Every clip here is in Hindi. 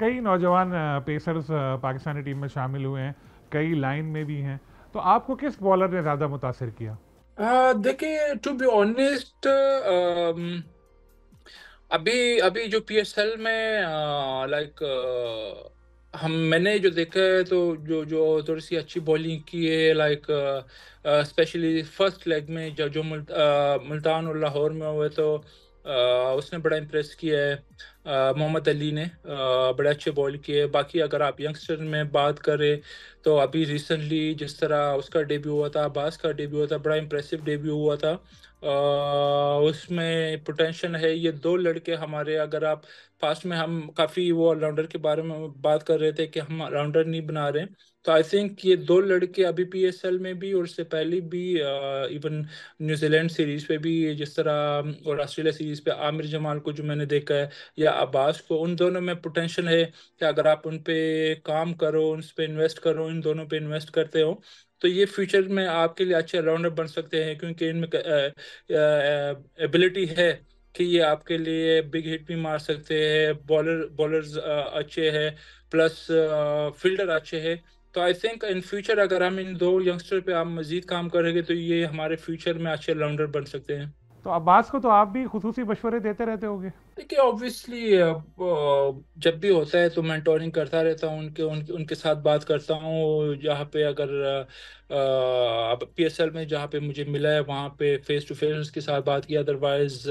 कई नौजवान पेसर्स पाकिस्तानी टीम में शामिल हुए हैं कई लाइन में भी हैं तो आपको किस बॉलर ने ज़्यादा मुतासर किया देखिए टू बी ऑनेस्ट अभी अभी जो पी एस एल में लाइक हम मैंने जो देखा है तो जो जो थोड़ी सी अच्छी बॉलिंग की है लाइक स्पेशली फर्स्ट लेग में जो जो मुल्तान और लाहौर में हुए तो उसने बड़ा इम्प्रेस किया है मोहम्मद अली ने बड़े अच्छे बॉल किए बाकी अगर आप यंगस्टर में बात करें तो अभी रिसेंटली जिस तरह उसका डेब्यू हुआ था अब्बास का डेब्यू हुआ था बड़ा इम्प्रेसिव डेब्यू हुआ था उसमें पोटेंशियल है ये दो लड़के हमारे अगर आप फास्ट में हम काफ़ी वो ऑलराउंडर के बारे में बात कर रहे थे कि हम ऑलराउंडर नहीं बना रहे तो आई थिंक ये दो लड़के अभी एल में भी और उससे पहले भी इवन न्यूजीलैंड सीरीज पे भी जिस तरह और ऑस्ट्रेलिया सीरीज पे आमिर जमाल को जो मैंने देखा है या अब्बास को उन दोनों में पोटेंशियल है कि अगर आप उन पे काम करो उन पे इन्वेस्ट करो इन दोनों पे इन्वेस्ट करते हो तो ये फ्यूचर में आपके लिए अच्छे राउंडर बन सकते हैं क्योंकि इनमें एबिलिटी है कि ये आपके लिए बिग हिट भी मार सकते हैं बॉलर बॉलर्स अच्छे हैं प्लस फील्डर अच्छे हैं तो आई थिंक इन फ्यूचर अगर हम इन दो यंगस्टर पे आप मजीद काम करेंगे तो ये हमारे फ्यूचर में अच्छे राउंडर बन सकते हैं तो अब्बास को तो आप भी खसूसी मशवरे देते रहते होंगे देखिए ऑब्वियसली जब भी होता है तो मैंटोरिंग करता रहता हूँ उनके उनके उनके साथ बात करता हूँ जहाँ पे अगर पी एस एल में जहाँ पे मुझे मिला है वहाँ पे फेस टू फेस उसके साथ बात की अदरवाइज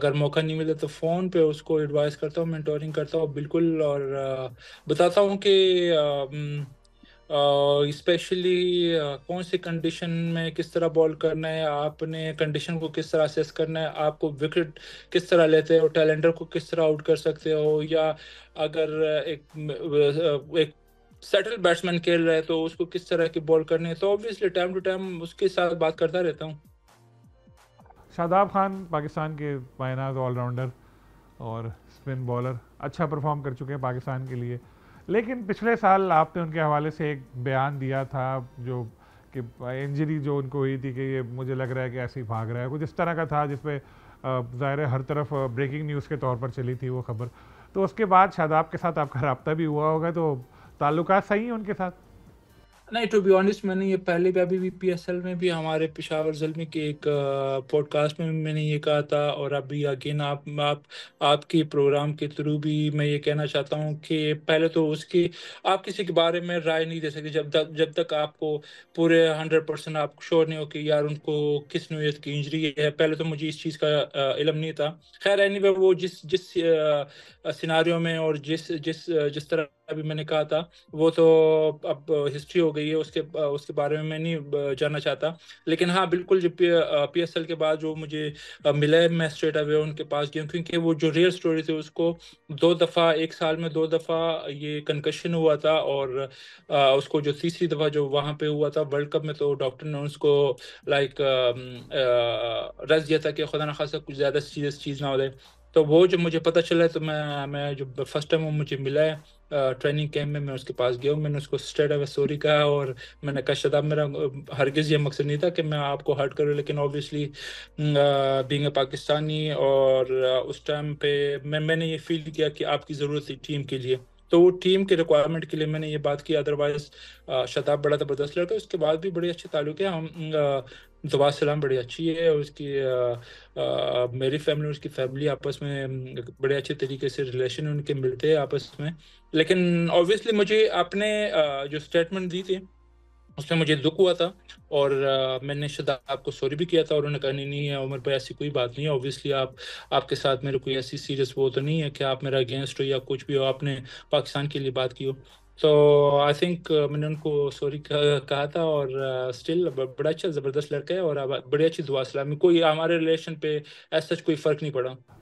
अगर मौका नहीं मिला तो फ़ोन पे उसको एडवाइस करता हूँ मैंटोरिंग करता हूँ बिल्कुल और बताता हूँ कि स्पेशली uh, uh, कौन सी कंडीशन में किस तरह बॉल करना है आपने कंडीशन को किस तरह असेस करना है आपको विकेट किस तरह लेते हो टैलेंडर को किस तरह आउट कर सकते हो या अगर एक एक सेटल बैट्समैन खेल रहे हैं तो उसको किस तरह की बॉल करनी है तो ऑब्वियसली टाइम टू टाइम उसके साथ बात करता रहता हूँ शादाब खान पाकिस्तान के वायनाज ऑलराउंडर और स्पिन बॉलर अच्छा परफॉर्म कर चुके हैं पाकिस्तान के लिए लेकिन पिछले साल आपने उनके हवाले से एक बयान दिया था जो कि इंजरी जो उनको हुई थी कि ये मुझे लग रहा है कि ऐसे ही भाग रहा है कुछ इस तरह का था जिसमें ज़ाहिर हर तरफ ब्रेकिंग न्यूज़ के तौर पर चली थी वो खबर तो उसके बाद शायद आपके साथ आपका रबता भी हुआ होगा तो ताल्लुक सही हैं उनके साथ नहीं टू बी ऑनेस्ट मैंने ये पहले भी अभी भी एल में भी हमारे पिशावर जलमी के एक पॉडकास्ट में मैंने ये कहा था और अभी अगेन आप आप आपके प्रोग्राम के थ्रू भी मैं ये कहना चाहता हूँ कि पहले तो उसके आप किसी के बारे में राय नहीं दे सकते जब तक जब तक आपको पूरे हंड्रेड परसेंट आप श्योर नहीं हो कि यार उनको किस नोयत की इंजरी है पहले तो मुझे इस चीज़ का इलम नहीं था खैर एनी वो जिस जिस सिनारियों में और जिस जिस जिस तरह अभी मैंने कहा था वो तो अब हिस्ट्री हो गई है उसके उसके बारे में मैं नहीं जानना चाहता लेकिन हाँ बिल्कुल जब पी एस एल के बाद जो मुझे मिला है मैं स्ट्रेट अवे उनके पास गया क्योंकि वो जो रियल स्टोरी थी उसको दो दफ़ा एक साल में दो दफ़ा ये कंकशन हुआ था और उसको जो तीसरी दफ़ा जो वहाँ पे हुआ था वर्ल्ड कप में तो डॉक्टर ने उसको लाइक रस दिया था कि खुदा ना खासा कुछ ज़्यादा सीरियस चीज़ ना हो जाए तो वो जो मुझे पता चला है तो मैं मैं जो फर्स्ट टाइम वो मुझे मिला है ट्रेनिंग कैंप में मैं उसके पास गया हूँ मैंने उसको स्टेट अवे सॉरी कहा और मैंने कहा शताब मेरा हरगिज़ ये मकसद नहीं था कि मैं आपको हर्ट करूँ लेकिन ऑब्वियसली बींग पाकिस्तानी और उस टाइम पे मैं मैंने ये फील किया कि आपकी ज़रूरत थी टीम के लिए तो वो टीम के रिक्वायरमेंट के लिए मैंने ये बात की अदरवाइज शताब बड़ा ज़बरदस्त लड़का उसके बाद भी बड़े अच्छे ताल्लुक है हम जवाब सलाम बड़ी अच्छी है और उसकी आ, आ, मेरी फैमिली उसकी फैमिली आपस में बड़े अच्छे तरीके से रिलेशन उनके मिलते हैं आपस में लेकिन ऑब्वियसली मुझे आपने जो स्टेटमेंट दी थी उसमें मुझे दुख हुआ था और आ, मैंने शायद आपको सॉरी भी किया था और उन्होंने कहा नहीं नहीं उमर भाई ऐसी कोई बात नहीं है ऑब्वियसली आप आपके साथ मेरे कोई ऐसी सीरियस वो तो नहीं है कि आप मेरा अगेंस्ट हो या कुछ भी हो आपने पाकिस्तान के लिए बात की हो तो आई थिंक मैंने उनको सॉरी कहा था और स्टिल uh, बड़ा अच्छा ज़बरदस्त लड़का है और बड़ी अच्छी दुआ सलामी कोई हमारे रिलेशन पे ऐसा कोई फ़र्क नहीं पड़ा